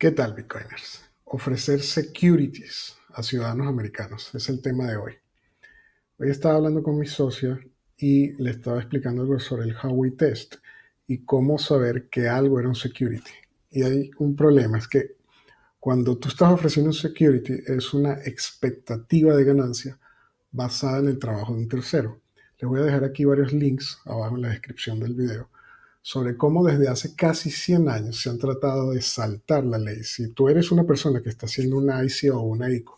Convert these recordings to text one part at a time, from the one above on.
¿Qué tal, Bitcoiners? Ofrecer securities a ciudadanos americanos es el tema de hoy. Hoy estaba hablando con mi socia y le estaba explicando algo sobre el Howey Test y cómo saber que algo era un security. Y hay un problema, es que cuando tú estás ofreciendo un security es una expectativa de ganancia basada en el trabajo de un tercero. Les voy a dejar aquí varios links abajo en la descripción del video sobre cómo desde hace casi 100 años se han tratado de saltar la ley. Si tú eres una persona que está haciendo una ICO o una ICO,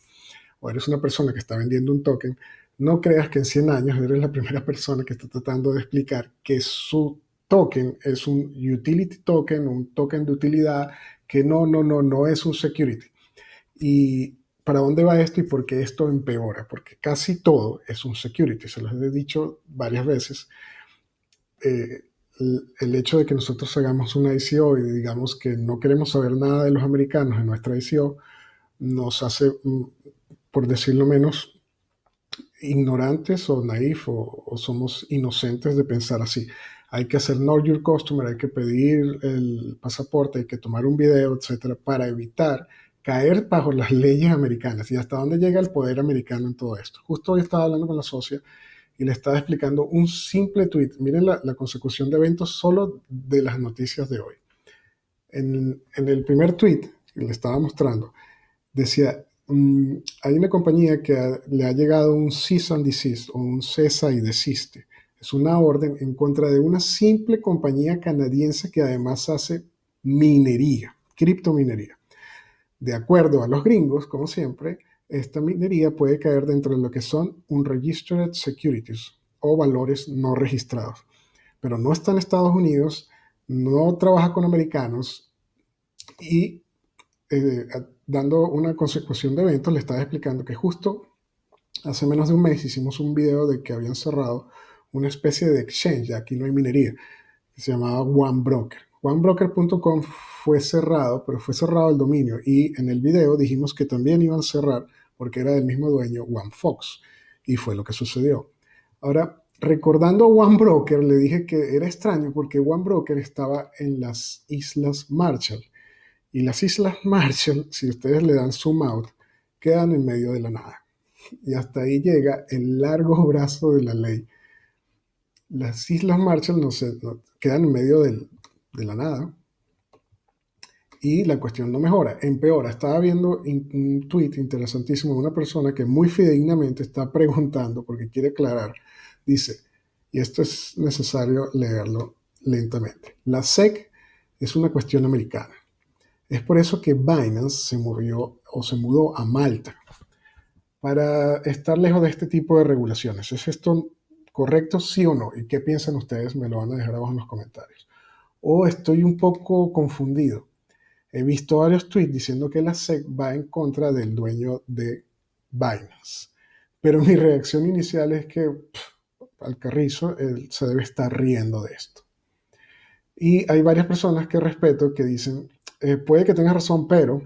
o eres una persona que está vendiendo un token, no creas que en 100 años eres la primera persona que está tratando de explicar que su token es un utility token, un token de utilidad, que no, no, no, no es un security. Y ¿Para dónde va esto y por qué esto empeora? Porque casi todo es un security, se los he dicho varias veces. Eh, el hecho de que nosotros hagamos una ICO y digamos que no queremos saber nada de los americanos en nuestra ICO, nos hace, mm, por decirlo menos, ignorantes o naif o, somos inocentes de pensar así. Hay que hacer Know Your Customer, hay que pedir el pasaporte, hay que tomar un video, etcétera, para evitar caer bajo las leyes americanas y hasta dónde llega el poder americano en todo esto. Justo hoy estaba hablando con la socia y le estaba explicando un simple tweet. Miren la, consecución de eventos solo de las noticias de hoy. En, el primer tweet que le estaba mostrando, decía, mm, hay una compañía que le ha llegado un cease and desist o un cesa y desiste. Es una orden en contra de una simple compañía canadiense que además hace minería, criptominería. De acuerdo a los gringos, como siempre, esta minería puede caer dentro de lo que son un unregistered securities o valores no registrados. Pero no está en Estados Unidos, no trabaja con americanos y eh, dando una consecución de eventos le estaba explicando que justo hace menos de un mes hicimos un video de que habían cerrado una especie de exchange, aquí no hay minería, se llamaba OneBroker. OneBroker.com fue cerrado, pero fue cerrado el dominio y en el video dijimos que también iban a cerrar porque era del mismo dueño, One Fox, y fue lo que sucedió. Ahora, recordando a One Broker, le dije que era extraño porque One Broker estaba en las Islas Marshall. Y las Islas Marshall, si ustedes le dan zoom out, quedan en medio de la nada. Y hasta ahí llega el largo brazo de la ley. Las Islas Marshall no se, quedan en medio de la nada y la cuestión no mejora, empeora. Estaba viendo un tweet interesantísimo de una persona que muy fidedignamente está preguntando porque quiere aclarar. Dice, y esto es necesario leerlo lentamente, la SEC es una cuestión americana. Es por eso que Binance se movió o se mudó a Malta para estar lejos de este tipo de regulaciones. ¿Es esto correcto, sí o no? ¿Y qué piensan ustedes? Me lo van a dejar abajo en los comentarios. O estoy un poco confundido he visto varios tweets diciendo que la SEC va en contra del dueño de Binance. Pero mi reacción inicial es que al carrizo él se debe estar riendo de esto. Y hay varias personas que respeto que dicen, eh, puede que tengas razón, pero,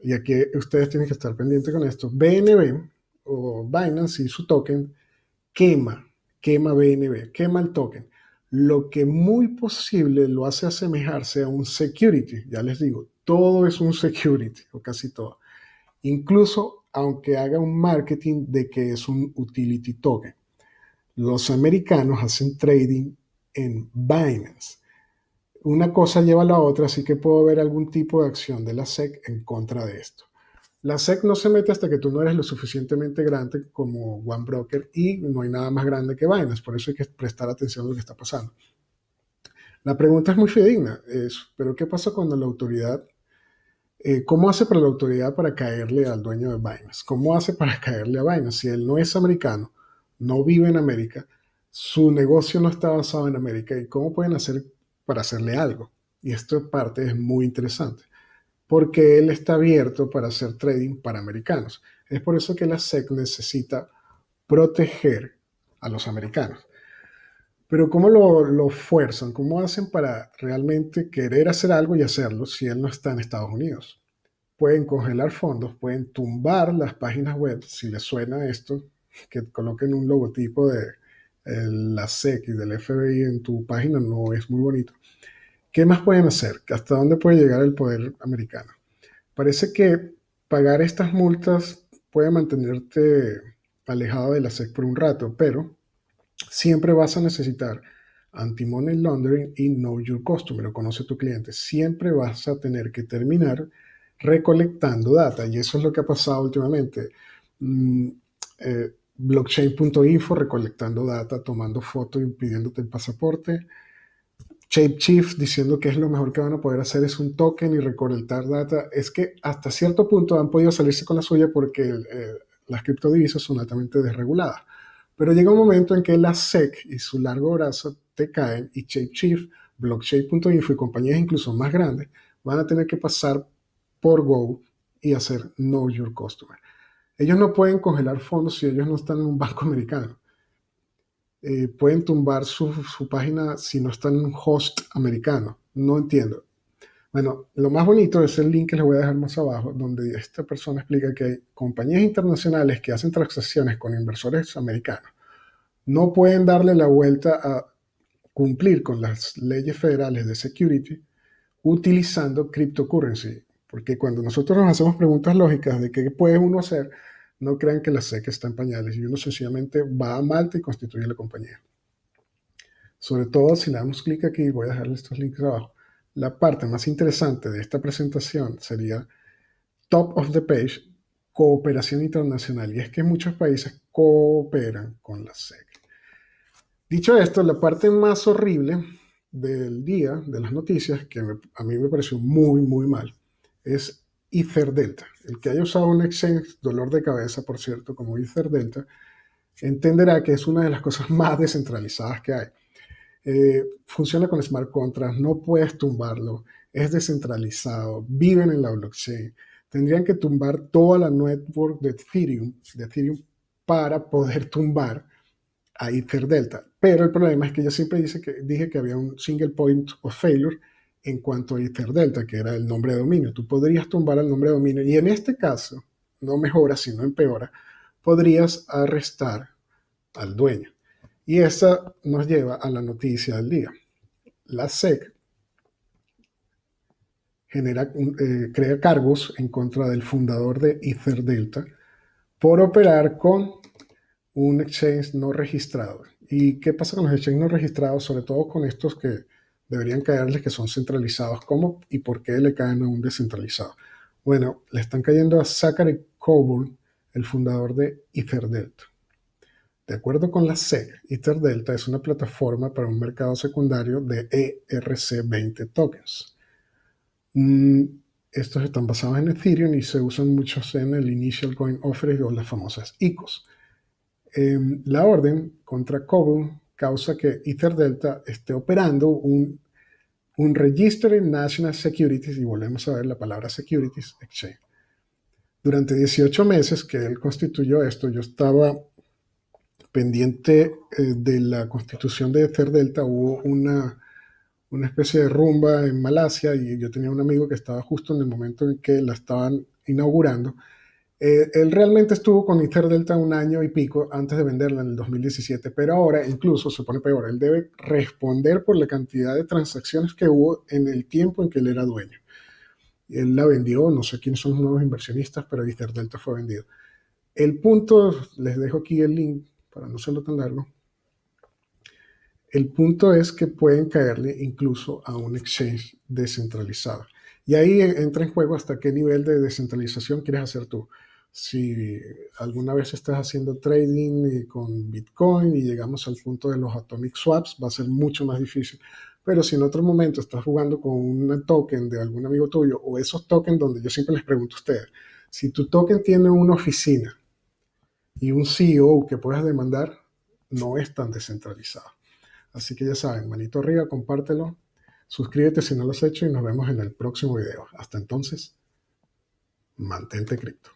y aquí ustedes tienen que estar pendientes con esto, BNB o Binance y su token quema, quema BNB, quema el token lo que muy posible lo hace asemejarse a un security. Ya les digo, todo es un security, o casi todo. Incluso aunque haga un marketing de que es un utility token. Los americanos hacen trading en Binance. Una cosa lleva a la otra, así que puedo ver algún tipo de acción de la SEC en contra de esto. La SEC no se mete hasta que tú no eres lo suficientemente grande como One Broker y no hay nada más grande que Binance. Por eso hay que prestar atención a lo que está pasando. La pregunta es muy fidedigna, es, pero ¿qué pasa cuando la autoridad, eh, cómo hace para la autoridad para caerle al dueño de Binance? ¿Cómo hace para caerle a Binance? Si él no es americano, no vive en América, su negocio no está basado en América, ¿y cómo pueden hacer para hacerle algo? Y esta parte es muy interesante porque él está abierto para hacer trading para americanos. Es por eso que la SEC necesita proteger a los americanos. Pero ¿cómo lo, lo fuerzan? ¿Cómo hacen para realmente querer hacer algo y hacerlo si él no está en Estados Unidos? Pueden congelar fondos, pueden tumbar las páginas web, si les suena esto, que coloquen un logotipo de, eh, la SEC y del FBI en tu página no es muy bonito. ¿Qué más pueden hacer? ¿Hasta dónde puede llegar el poder americano? Parece que pagar estas multas puede mantenerte alejado de la SEC por un rato, pero siempre vas a necesitar anti-money laundering y know your customer, lo conoce tu cliente. Siempre vas a tener que terminar recolectando data y eso es lo que ha pasado últimamente. Mm, eh, blockchain.info recolectando data, tomando fotos y pidiéndote el pasaporte. ShapeShift diciendo que es lo mejor que van a poder hacer es un token y recolectar data. Es que hasta cierto punto han podido salirse con la suya porque eh, las criptodivisas son altamente desreguladas. Pero llega un momento en que la SEC y su largo brazo te caen y ShapeShift, Blockchain.info y compañías incluso más grandes van a tener que pasar por Go y hacer Know Your Customer. Ellos no pueden congelar fondos si ellos no están en un banco americano. Eh, pueden tumbar su, su, página si no están en un host americano. No entiendo. Bueno, lo más bonito es el link que les voy a dejar más abajo, donde esta persona explica que hay compañías internacionales que hacen transacciones con inversores americanos no pueden darle la vuelta a cumplir con las leyes federales de security utilizando cryptocurrency. Porque cuando nosotros nos hacemos preguntas lógicas de qué puede uno hacer, no crean que la SEC está en pañales y uno sencillamente va a Malta y constituye la compañía. Sobre todo si le damos clic aquí, voy a dejarle estos links abajo. La parte más interesante de esta presentación sería top of the page, cooperación internacional. Y es que muchos países cooperan con la SEC. Dicho esto, la parte más horrible del día, de las noticias, que a mí me pareció muy, muy mal, es EtherDelta, El que haya usado un exchange dolor de cabeza, por cierto, como EtherDelta, entenderá que es una de las cosas más descentralizadas que hay. Eh, funciona con smart contracts, no puedes tumbarlo, es descentralizado, viven en la blockchain. Tendrían que tumbar toda la network de Ethereum, para poder tumbar a EtherDelta. Pero el problema es que yo siempre dice que, dije que había un single point of failure en cuanto a Etherdelta, que era el nombre de dominio. Tú podrías tumbar el nombre de dominio y en este caso, no mejora, sino empeora, podrías arrestar al dueño. Y esa nos lleva a la noticia del día. La SEC genera, eh, crea cargos en contra del fundador de Etherdelta por operar con un exchange no registrado. ¿Y qué pasa con los exchanges no registrados? Sobre todo con estos que deberían caerles que son centralizados. ¿Cómo y por qué le caen a un descentralizado? Bueno, le están cayendo a Zachary Coburn, el fundador de Etherdelta. De acuerdo con la SEC, Etherdelta es una plataforma para un mercado secundario de ERC20 tokens. Mm, estos están basados en Ethereum y se usan muchos en el Initial Coin Offering o las famosas ICOs. Em, la orden contra Coburn causa que EtherDelta esté operando un, un Register National Securities, y volvemos a ver la palabra Securities Exchange. Durante 18 meses que él constituyó esto, yo estaba pendiente eh, de la constitución de EtherDelta, hubo una, una especie de rumba en Malasia y yo tenía un amigo que estaba justo en el momento en que la estaban inaugurando eh, él realmente estuvo con Easter Delta un año y pico antes de venderla en el 2017, pero ahora incluso se pone peor. Él debe responder por la cantidad de transacciones que hubo en el tiempo en que él era dueño. Él la vendió, no sé quiénes son los nuevos inversionistas, pero Easter Delta fue vendido. El punto, les dejo aquí el link para no serlo tan largo. El punto es que pueden caerle incluso a un exchange descentralizado. Y ahí entra en juego hasta qué nivel de descentralización quieres hacer tú si alguna vez estás haciendo trading con Bitcoin y llegamos al punto de los atomic swaps, va a ser mucho más difícil. Pero si en otro momento estás jugando con un token de algún amigo tuyo o esos tokens donde yo siempre les pregunto a ustedes, si tu token tiene una oficina y un CEO que puedas demandar, no es tan descentralizado. Así que ya saben, manito arriba, compártelo, suscríbete si no lo has hecho y nos vemos en el próximo video. Hasta entonces, mantente cripto.